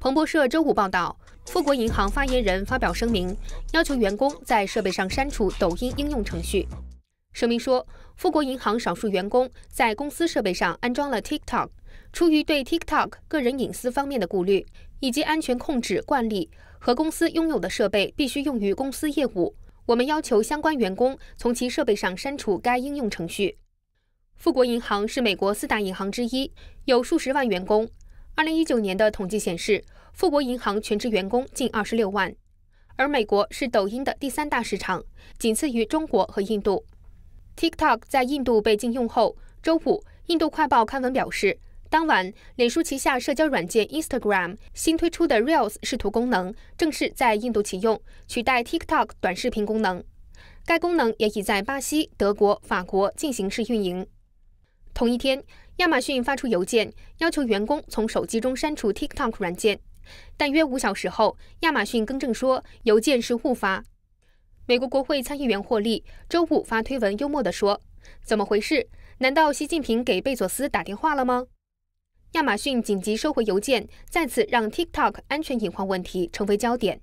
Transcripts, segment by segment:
彭博社周五报道，富国银行发言人发表声明，要求员工在设备上删除抖音应用程序。声明说，富国银行少数员工在公司设备上安装了 TikTok，出于对 TikTok 个人隐私方面的顾虑，以及安全控制惯例和公司拥有的设备必须用于公司业务，我们要求相关员工从其设备上删除该应用程序。富国银行是美国四大银行之一，有数十万员工。二零一九年的统计显示，富国银行全职员工近二十六万，而美国是抖音的第三大市场，仅次于中国和印度。TikTok 在印度被禁用后，周五，印度快报刊文表示，当晚，脸书旗下社交软件 Instagram 新推出的 Reels 视图功能正式在印度启用，取代 TikTok 短视频功能。该功能也已在巴西、德国、法国进行试运营。同一天，亚马逊发出邮件，要求员工从手机中删除 TikTok 软件。但约五小时后，亚马逊更正说邮件是误发。美国国会参议员霍利周五发推文，幽默地说：“怎么回事？难道习近平给贝佐斯打电话了吗？”亚马逊紧急收回邮件，再次让 TikTok 安全隐患问题成为焦点。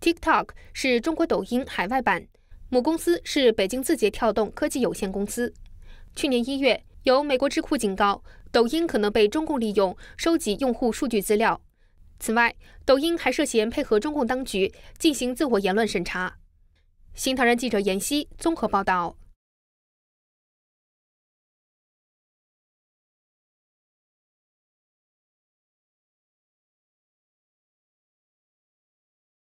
TikTok 是中国抖音海外版，母公司是北京字节跳动科技有限公司。去年一月。有美国智库警告，抖音可能被中共利用收集用户数据资料。此外，抖音还涉嫌配合中共当局进行自我言论审查。新唐人记者闫西综合报道。